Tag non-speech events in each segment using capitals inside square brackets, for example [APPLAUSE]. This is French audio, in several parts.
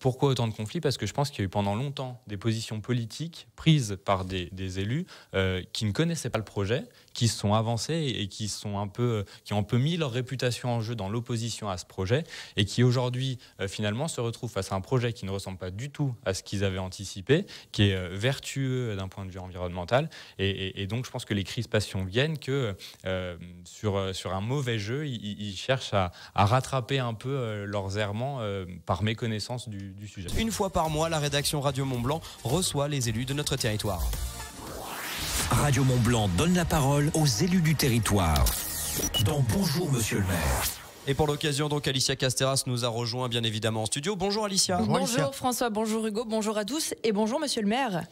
Pourquoi autant de conflits Parce que je pense qu'il y a eu pendant longtemps des positions politiques prises par des, élus euh, qui ne connaissaient pas le projet, qui se sont avancés et qui, sont un peu, euh, qui ont un peu mis leur réputation en jeu dans l'opposition à ce projet et qui aujourd'hui euh, finalement se retrouvent face à un projet qui ne ressemble pas du tout à ce qu'ils avaient anticipé, qui est vertueux d'un point de vue environnemental. Et, donc je pense que les crispations viennent que sur, sur un mauvais jeu, ils, cherchent à, à, rattraper un peu leurs errements par méconnaissance du une fois par mois, la rédaction Radio Mont-Blanc reçoit les élus de notre territoire. Radio Mont-Blanc donne la parole aux élus du territoire. Dans Bonjour Monsieur le maire. Et pour l'occasion, donc, Alicia Casteras nous a rejoint bien évidemment en studio. Bonjour Alicia. Bonjour, François, bonjour Hugo, bonjour à tous et bonjour Monsieur le maire.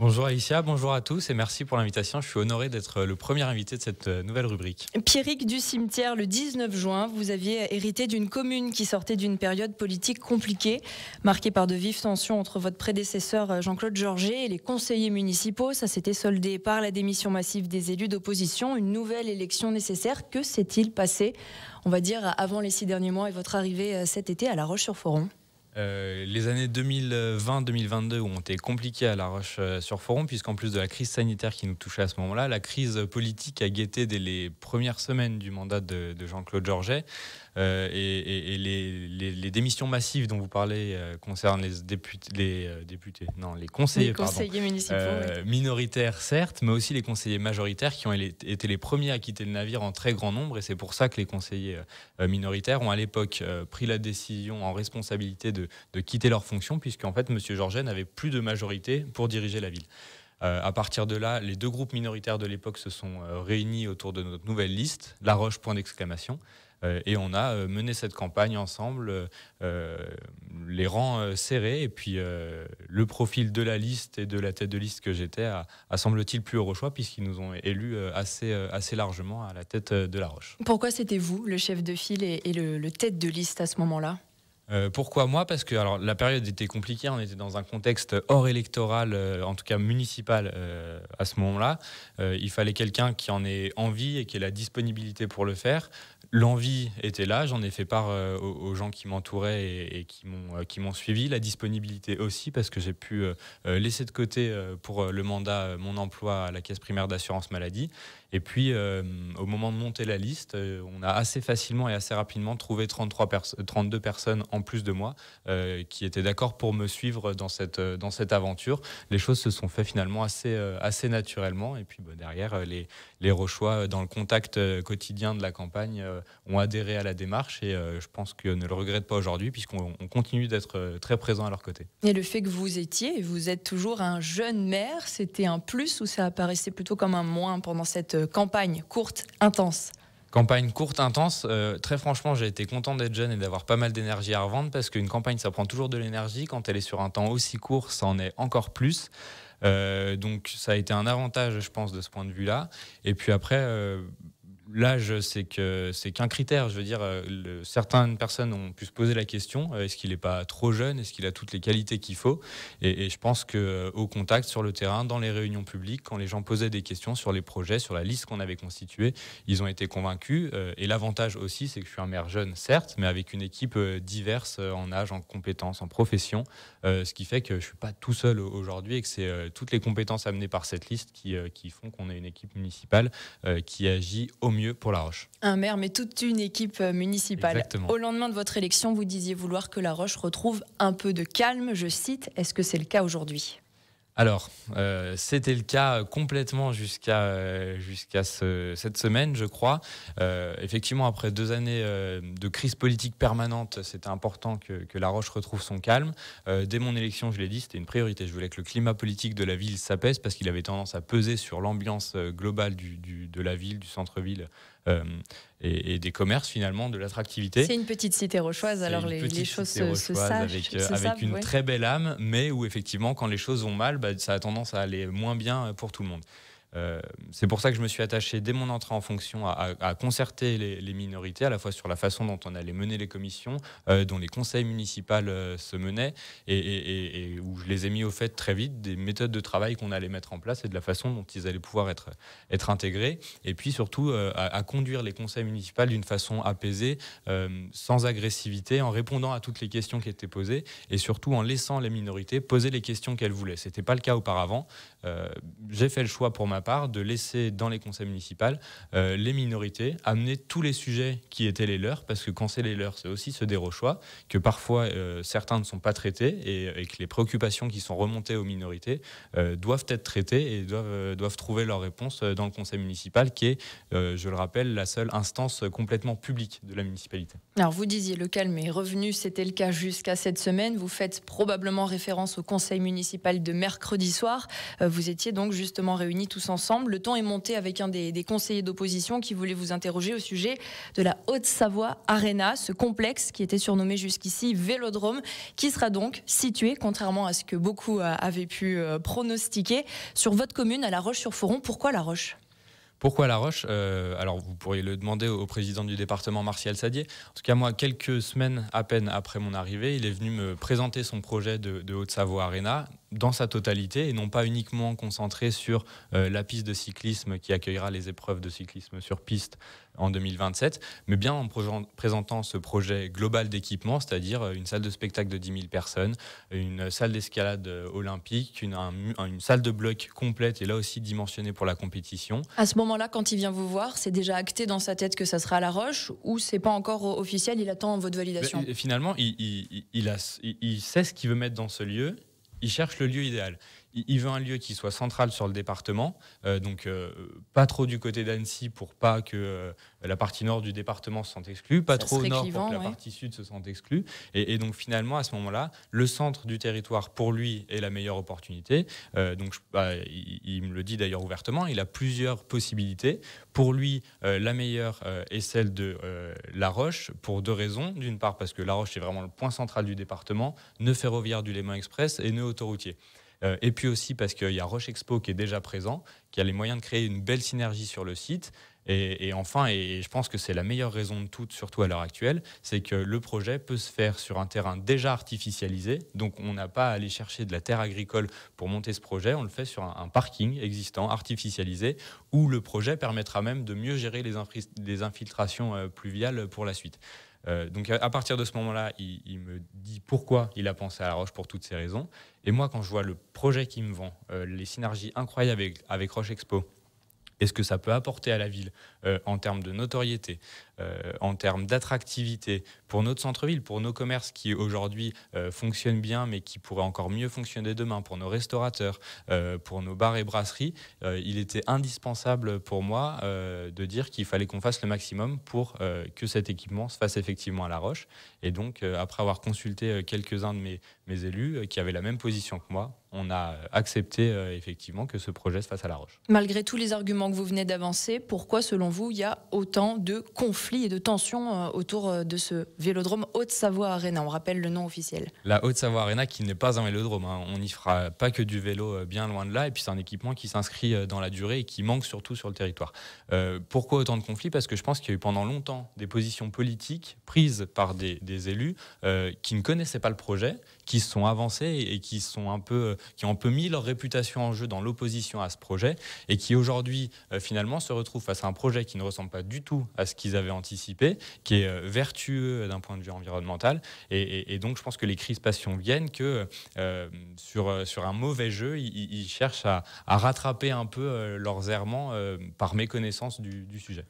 Bonjour Alicia, bonjour à tous et merci pour l'invitation. Je suis honoré d'être le premier invité de cette euh, nouvelle rubrique. Pierrick du cimetière, le 19 juin, vous aviez hérité d'une commune qui sortait d'une période politique compliquée, marquée par de vives tensions entre votre prédécesseur euh, Jean-Claude Georget et les conseillers municipaux. Ça s'était soldé par la démission massive des élus d'opposition, une nouvelle élection nécessaire. Que s'est-il passé, on va dire, avant les six derniers mois et votre arrivée euh, cet été à La Roche-sur-Foron euh, les années 2020-2022 ont été compliquées à La Roche-sur-Foron, puisqu'en plus de la crise sanitaire qui nous touchait à ce moment-là, la crise politique a guetté dès les premières semaines du mandat de, de Jean-Claude Georget, euh, et, les, démissions massives dont vous parlez euh, concernent les députés, les euh, députés, non, les conseillers, conseillers municipaux, minoritaires certes, mais aussi les conseillers majoritaires qui ont été les premiers à quitter le navire en très grand nombre. Et c'est pour ça que les conseillers minoritaires ont à l'époque pris la décision en responsabilité de, de quitter leur fonction, en fait, M. Georget n'avait plus de majorité pour diriger la ville. à partir de là, les deux groupes minoritaires de l'époque se sont réunis autour de notre nouvelle liste, La Roche, point d'exclamation. Euh, et on a euh, mené cette campagne ensemble, euh, les rangs serrés, et puis le profil de la liste et de la tête de liste que j'étais a, semble-t-il plus au choix, puisqu'ils nous ont élus assez, assez largement à la tête de la Roche. Pourquoi c'était vous, le chef de file et, le, tête de liste à ce moment-là pourquoi moi Parce que alors, la période était compliquée, on était dans un contexte hors électoral, en tout cas municipal à ce moment-là. il fallait quelqu'un qui en ait envie et qui ait la disponibilité pour le faire. L'envie était là, j'en ai fait part euh, aux, gens qui m'entouraient et, qui m'ont euh, qui m'ont suivi. La disponibilité aussi, parce que j'ai pu euh, laisser de côté pour le mandat mon emploi à la caisse primaire d'assurance maladie et puis, euh, au moment de monter la liste, euh, on a assez facilement et assez rapidement trouvé 33 personnes, 32 personnes en plus de moi euh, qui étaient d'accord pour me suivre dans cette, dans cette aventure. Les choses se sont faites finalement assez, assez naturellement. Et puis, bah, derrière, les, les Rochois, dans le contact quotidien de la campagne, ont adhéré à la démarche et je pense qu'ils ne le regrettent pas aujourd'hui puisqu'on continue d'être très présent à leur côté. Et le fait que vous étiez, vous êtes toujours un jeune maire, c'était un plus ou ça apparaissait plutôt comme un moins pendant cette campagne courte, intense Campagne courte, intense. Euh, très franchement, j'ai été content d'être jeune et d'avoir pas mal d'énergie à revendre parce qu'une campagne, ça prend toujours de l'énergie. Quand elle est sur un temps aussi court, ça en est encore plus. Euh, donc ça a été un avantage, je pense, de ce point de vue-là. Et puis après, euh, l'âge, c'est qu'un critère. Je veux dire, euh, certaines personnes ont pu se poser la question euh, est-ce qu'il n'est pas trop jeune Est-ce qu'il a toutes les qualités qu'il faut et, je pense que euh, au contact, sur le terrain, dans les réunions publiques, quand les gens posaient des questions sur les projets, sur la liste qu'on avait constituée, ils ont été convaincus. et l'avantage aussi, c'est que je suis un maire jeune, certes, mais avec une équipe diverse en âge, en compétences, en profession, ce qui fait que je suis pas tout seul aujourd'hui et que c'est toutes les compétences amenées par cette liste qui, font qu'on est une équipe municipale qui agit au mieux pour La Roche. Un maire, mais toute une équipe euh, municipale. Au lendemain de votre élection, vous disiez vouloir que La Roche retrouve un peu de calme, je cite. Est-ce que c'est le cas aujourd'hui alors, euh, c'était le cas complètement jusqu'à euh, cette semaine, je crois. Euh, effectivement, après deux années de crise politique permanente, c'était important que, La Roche retrouve son calme. dès mon élection, je l'ai dit, c'était une priorité. Je voulais que le climat politique de la ville s'apaise parce qu'il avait tendance à peser sur l'ambiance globale de la ville, du centre-ville euh, et, des commerces finalement, de l'attractivité. C'est une petite cité rochoise, alors les, les, choses se, Avec, euh, une très belle âme, mais où effectivement, quand les choses vont mal, bah, ça a tendance à aller moins bien pour tout le monde. Euh, c'est pour ça que je me suis attaché dès mon entrée en fonction à, concerter les, minorités, à la fois sur la façon dont on allait mener les commissions, euh, dont les conseils municipaux euh, se menaient, et, où je les ai mis au fait très vite des méthodes de travail qu'on allait mettre en place et de la façon dont ils allaient pouvoir être, être intégrés, et puis surtout à, conduire les conseils municipaux d'une façon apaisée, sans agressivité, en répondant à toutes les questions qui étaient posées, et surtout en laissant les minorités poser les questions qu'elles voulaient. Ce n'était pas le cas auparavant. J'ai fait le choix pour ma part de laisser dans les conseils municipaux euh, les minorités amener tous les sujets qui étaient les leurs, parce que quand c'est les leurs, c'est aussi se dérochoir, que parfois euh, certains ne sont pas traités euh, et, que les préoccupations qui sont remontées aux minorités doivent être traitées et doivent, doivent trouver leur réponse dans le conseil municipal, qui est, je le rappelle, la seule instance complètement publique de la municipalité. Alors vous disiez le calme est revenu, c'était le cas jusqu'à cette semaine. Vous faites probablement référence au conseil municipal de mercredi soir. vous étiez donc justement réunis tous ensemble le temps est monté avec un des, conseillers d'opposition qui voulait vous interroger au sujet de la Haute-Savoie Arena, ce complexe qui était surnommé jusqu'ici Vélodrome, qui sera donc situé, contrairement à ce que beaucoup euh, avaient pu euh, pronostiquer, sur votre commune à La Roche-sur-Foron. Pourquoi La Roche pourquoi La Roche euh, Alors, vous pourriez le demander au président du département, Martial Sadier. En tout cas, moi, quelques semaines à peine après mon arrivée, il est venu me présenter son projet de Haute-Savoie Arena, dans sa totalité et non pas uniquement concentré sur euh, la piste de cyclisme qui accueillera les épreuves de cyclisme sur piste en 2027, mais bien en présentant ce projet global d'équipement, c'est-à-dire euh, une salle de spectacle de 10 000 personnes, une salle d'escalade euh, olympique, une, une, salle de bloc complète et là aussi dimensionnée pour la compétition. À ce moment-là, quand il vient vous voir, c'est déjà acté dans sa tête que ça sera à La Roche ou c'est pas encore officiel, il attend votre validation Finalement, il, a, il sait ce qu'il veut mettre dans ce lieu, il cherche le lieu idéal il veut un lieu qui soit central sur le département, euh, donc euh, pas trop du côté d'Annecy pour pas que euh, la partie nord du département se sente exclue, pas trop au nord pour que la partie sud se sente exclue. Et, donc finalement, à ce moment-là, le centre du territoire pour lui est la meilleure opportunité. donc bah, il, me le dit d'ailleurs ouvertement, il a plusieurs possibilités. Pour lui, la meilleure est celle de La Roche pour deux raisons. D'une part, parce que La Roche est vraiment le point central du département, nœud ferroviaire du Léman Express et nœud autoroutier. Euh, et puis aussi parce qu'il y a Roche Expo qui est déjà présent, qui a les moyens de créer une belle synergie sur le site. Et, enfin, et, je pense que c'est la meilleure raison de toutes, surtout à l'heure actuelle, c'est que le projet peut se faire sur un terrain déjà artificialisé. Donc on n'a pas à aller chercher de la terre agricole pour monter ce projet, on le fait sur un, un parking existant, artificialisé, où le projet permettra même de mieux gérer les, infiltrations euh, pluviales pour la suite. Euh, donc à, partir de ce moment-là, il, me dit pourquoi il a pensé à La Roche pour toutes ces raisons. Et moi, quand je vois le projet qu'il me vend, euh, les synergies incroyables avec, Roche Expo, et ce que ça peut apporter à la ville euh, en termes de notoriété, euh, en termes d'attractivité pour notre centre-ville, pour nos commerces qui aujourd'hui euh, fonctionnent bien mais qui pourraient encore mieux fonctionner demain, pour nos restaurateurs, euh, pour nos bars et brasseries, il était indispensable pour moi de dire qu'il fallait qu'on fasse le maximum pour que cet équipement se fasse effectivement à La Roche. Et donc, après avoir consulté quelques-uns de mes, élus qui avaient la même position que moi, on a accepté effectivement que ce projet se fasse à La Roche. Malgré tous les arguments que vous venez d'avancer, pourquoi selon vous il y a autant de conflits et de tensions euh, autour euh, de ce vélodrome Haute-Savoie Arena. On rappelle le nom officiel. La Haute-Savoie Arena qui n'est pas un vélodrome. Hein. On n'y fera pas que du vélo, euh, bien loin de là. Et puis c'est un équipement qui s'inscrit dans la durée et qui manque surtout sur le territoire. pourquoi autant de conflits Parce que je pense qu'il y a eu pendant longtemps des positions politiques prises par des, élus qui ne connaissaient pas le projet, qui sont avancés et qui, sont un peu, euh, qui ont un peu mis leur réputation en jeu dans l'opposition à ce projet et qui aujourd'hui euh, finalement se retrouvent face à un projet qui ne ressemble pas du tout à ce qu'ils avaient anticipé, qui est euh, vertueux d'un point de vue environnemental. Et, donc je pense que les crispations viennent que sur, un mauvais jeu, ils, cherchent à, rattraper un peu leurs errements par méconnaissance du sujet.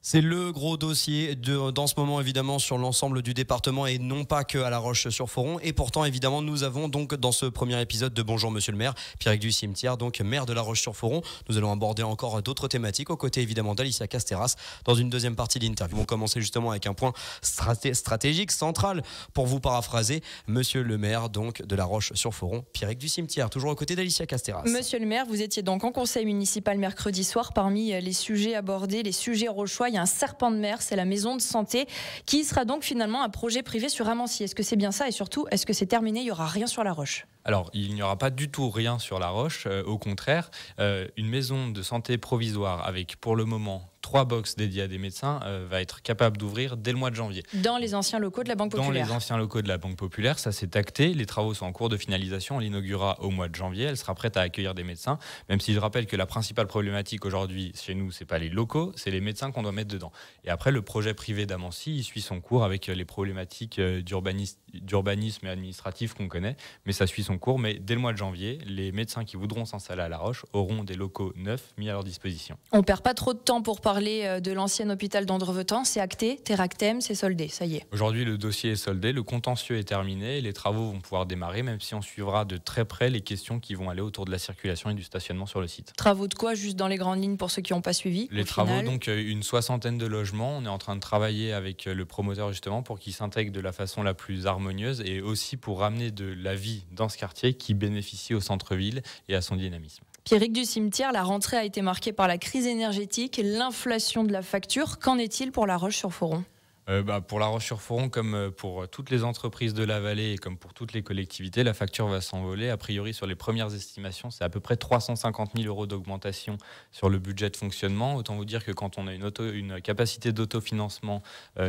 C'est le gros dossier de, dans ce moment, évidemment, sur l'ensemble du département et non pas que à La Roche-sur-Foron. Et pourtant, évidemment, nous avons donc dans ce premier épisode de Bonjour Monsieur le maire, Pierre du Cimetière, donc maire de La Roche-sur-Foron. Nous allons aborder encore d'autres thématiques aux côtés, évidemment, d'Alicia Casteras dans une deuxième partie de l'interview. On commencer justement avec un point stratégique, central, pour vous paraphraser, Monsieur le maire, donc de La Roche-sur-Foron, Pierre du Cimetière, toujours aux côtés d'Alicia Casteras. Monsieur le maire, vous étiez donc en conseil municipal mercredi soir. Parmi les sujets abordés, les sujets rochois, un serpent de mer, c'est la maison de santé, qui sera donc finalement un projet privé sur Amancy. Est-ce que c'est bien ça Et surtout, est-ce que c'est terminé Il n'y aura rien sur la roche alors, il n'y aura pas du tout rien sur la roche. Euh, au contraire, euh, une maison de santé provisoire avec, pour le moment, trois boxes dédiées à des médecins euh, va être capable d'ouvrir dès le mois de janvier. Dans les anciens locaux de la Banque Populaire Dans les anciens locaux de la Banque Populaire, ça s'est acté. Les travaux sont en cours de finalisation. On l'inaugurera au mois de janvier. Elle sera prête à accueillir des médecins, même si je rappelle que la principale problématique aujourd'hui chez nous, c'est pas les locaux, c'est les médecins qu'on doit mettre dedans. Et après, le projet privé d'Amancy, il suit son cours avec euh, les problématiques euh, d'urbanisme et administratif qu'on connaît, mais ça suit son cours. Mais dès le mois de janvier, les médecins qui voudront s'installer à La Roche auront des locaux neufs mis à leur disposition. On perd pas trop de temps pour parler parler euh, de l'ancien hôpital d'Andrevetan, c'est acté, Teractem, c'est soldé, ça y est. Aujourd'hui, le dossier est soldé, le contentieux est terminé les travaux vont pouvoir démarrer, même si on suivra de très près les questions qui vont aller autour de la circulation et du stationnement sur le site. Travaux de quoi, juste dans les grandes lignes pour ceux qui n'ont pas suivi Les travaux, donc euh, une soixantaine de logements. On est en train de travailler avec euh, le promoteur justement pour qu'il s'intègre de la façon la plus harmonieuse et aussi pour ramener de la vie dans ce quartier qui bénéficie au centre-ville et à son dynamisme. Pierrick du cimetière, la rentrée a été marquée par la crise énergétique, l'inflation de la facture. Qu'en est-il pour la Roche-sur-Foron euh, bah, pour La Roche-sur-Foron, comme euh, pour euh, toutes les entreprises de la vallée et comme pour toutes les collectivités, la facture va s'envoler. A priori, sur les premières estimations, c'est à peu près 350 000 euros d'augmentation sur le budget de fonctionnement. Autant vous dire que quand on a une, capacité d'autofinancement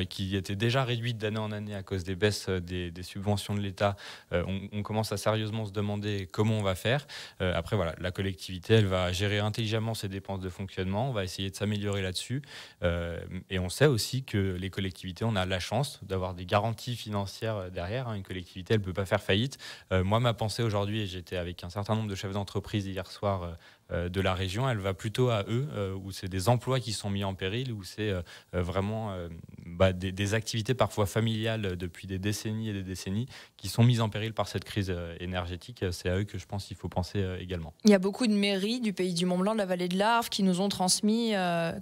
qui était déjà réduite d'année en année à cause des baisses des, subventions de l'État, on, on, commence à sérieusement se demander comment on va faire. après, voilà, la collectivité, elle va gérer intelligemment ses dépenses de fonctionnement. On va essayer de s'améliorer là-dessus. et on sait aussi que les collectivités on a la chance d'avoir des garanties financières euh, derrière. Hein. Une collectivité, elle ne peut pas faire faillite. Euh, moi, ma pensée aujourd'hui, et j'étais avec un certain nombre de chefs d'entreprise hier soir euh, euh, de la région, elle va plutôt à eux, euh, où c'est des emplois qui sont mis en péril, où c'est euh, vraiment bah, des, activités parfois familiales depuis des décennies et des décennies qui sont mises en péril par cette crise énergétique. C'est à eux que je pense qu'il faut penser également. Il y a beaucoup de mairies du pays du Mont-Blanc, de la vallée de l'Arve, qui nous ont transmis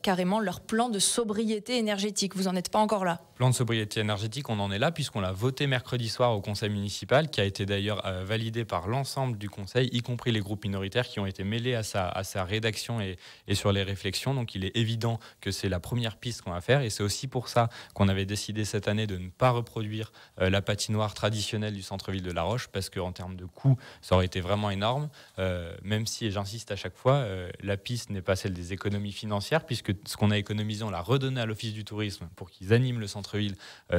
carrément leur plan de sobriété énergétique. Vous n'en êtes pas encore là Plan de sobriété énergétique, on en est là puisqu'on l'a voté mercredi soir au conseil municipal, qui a été d'ailleurs validé par l'ensemble du conseil, y compris les groupes minoritaires qui ont été mêlés à ça à sa rédaction et, sur les réflexions. Donc il est évident que c'est la première piste qu'on va faire et c'est aussi pour ça qu'on avait décidé cette année de ne pas reproduire euh, la patinoire traditionnelle du centre-ville de La Roche parce qu'en termes de coût, ça aurait été vraiment énorme, euh, même si, et j'insiste à chaque fois, euh, la piste n'est pas celle des économies financières puisque ce qu'on a économisé, on l'a redonné à l'Office du tourisme pour qu'ils animent le centre-ville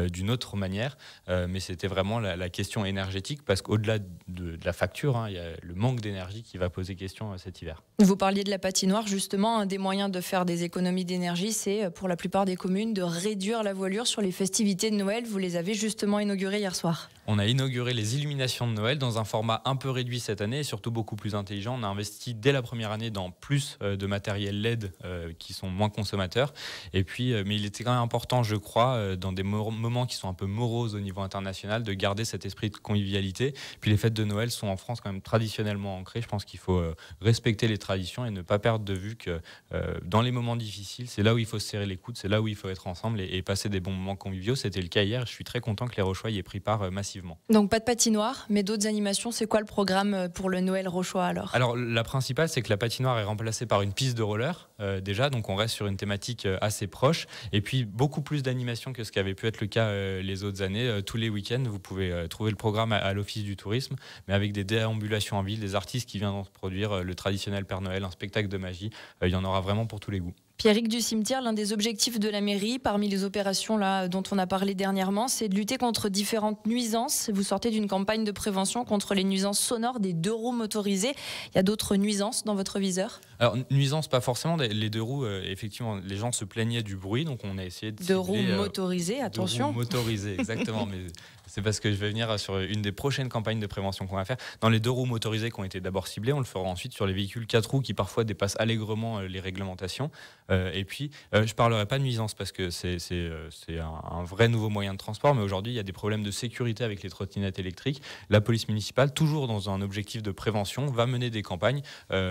d'une autre manière. mais c'était vraiment la, question énergétique parce qu'au-delà de, la facture, hein, il y a le manque d'énergie qui va poser question cet hiver. Vous parliez de la patinoire, justement, un des moyens de faire des économies d'énergie, c'est euh, pour la plupart des communes de réduire la voilure sur les festivités de Noël. Vous les avez justement inaugurées hier soir. On a inauguré les illuminations de Noël dans un format un peu réduit cette année et surtout beaucoup plus intelligent. On a investi dès la première année dans plus euh, de matériel LED euh, qui sont moins consommateurs. Et puis, euh, mais il était quand même important, je crois, dans des moments qui sont un peu moroses au niveau international, de garder cet esprit de convivialité. Puis les fêtes de Noël sont en France quand même traditionnellement ancrées. Je pense qu'il faut respecter les traditions et ne pas perdre de vue que dans les moments difficiles, c'est là où il faut se serrer les coudes, c'est là où il faut être ensemble et, passer des bons moments conviviaux. C'était le cas hier. Je suis très content que les Rochois y aient pris part massivement donc pas de patinoire, mais d'autres animations. C'est quoi le programme euh, pour le Noël Rochois alors Alors la principale, c'est que la patinoire est remplacée par une piste de roller euh, déjà, donc on reste sur une thématique euh, assez proche. Et puis beaucoup plus d'animations que ce qui avait pu être le cas les autres années. tous les week-ends, vous pouvez trouver le programme à, l'Office du Tourisme, mais avec des déambulations en ville, des artistes qui viennent se produire, le traditionnel Père Noël, un spectacle de magie. il y en aura vraiment pour tous les goûts. Pierrick du cimetière, l'un des objectifs de la mairie, parmi les opérations là dont on a parlé dernièrement, c'est de lutter contre différentes nuisances. Vous sortez d'une campagne de prévention contre les nuisances sonores des deux roues motorisées. Il y a d'autres nuisances dans votre viseur Alors nuisances, pas forcément. Les deux roues, euh, effectivement, les gens se plaignaient du bruit, donc on a essayé de. Deux roues euh, motorisées, attention. Deux roues motorisées, exactement. [LAUGHS] mais c'est parce que je vais venir sur une des prochaines campagnes de prévention qu'on va faire. Dans les deux roues motorisées qui ont été d'abord ciblées, on le fera ensuite sur les véhicules quatre roues qui parfois dépassent allègrement euh, les réglementations. Euh, et puis, euh, je ne parlerai pas de nuisance parce que euh, c'est un, un, vrai nouveau moyen de transport, mais aujourd'hui, il y a des problèmes de sécurité avec les trottinettes électriques. La police municipale, toujours dans un objectif de prévention, va mener des campagnes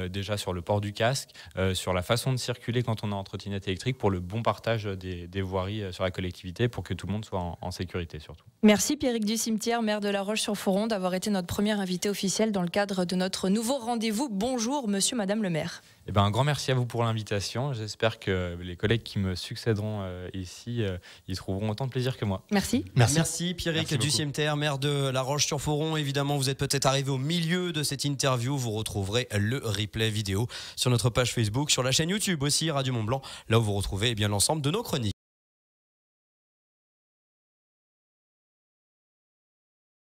déjà sur le port du casque, sur la façon de circuler quand on est en trottinette électrique pour le bon partage des, voiries sur la collectivité pour que tout le monde soit en, sécurité surtout. Merci Pierrick du Cimetière, maire de La Roche-sur-Foron, d'avoir été notre premier invité officiel dans le cadre de notre nouveau rendez-vous. Bonjour monsieur, madame le maire. Eh ben, un grand merci à vous pour l'invitation. J'espère que les collègues qui me succéderont euh, ici euh, y trouveront autant de plaisir que moi. Merci. Merci, Merci Pierrick Merci du maire de La Roche-sur-Foron. Évidemment, vous êtes peut-être arrivé au milieu de cette interview. Vous retrouverez le replay vidéo sur notre page Facebook, sur la chaîne YouTube aussi, Radio Mont Blanc, là où vous retrouvez eh l'ensemble de nos chroniques.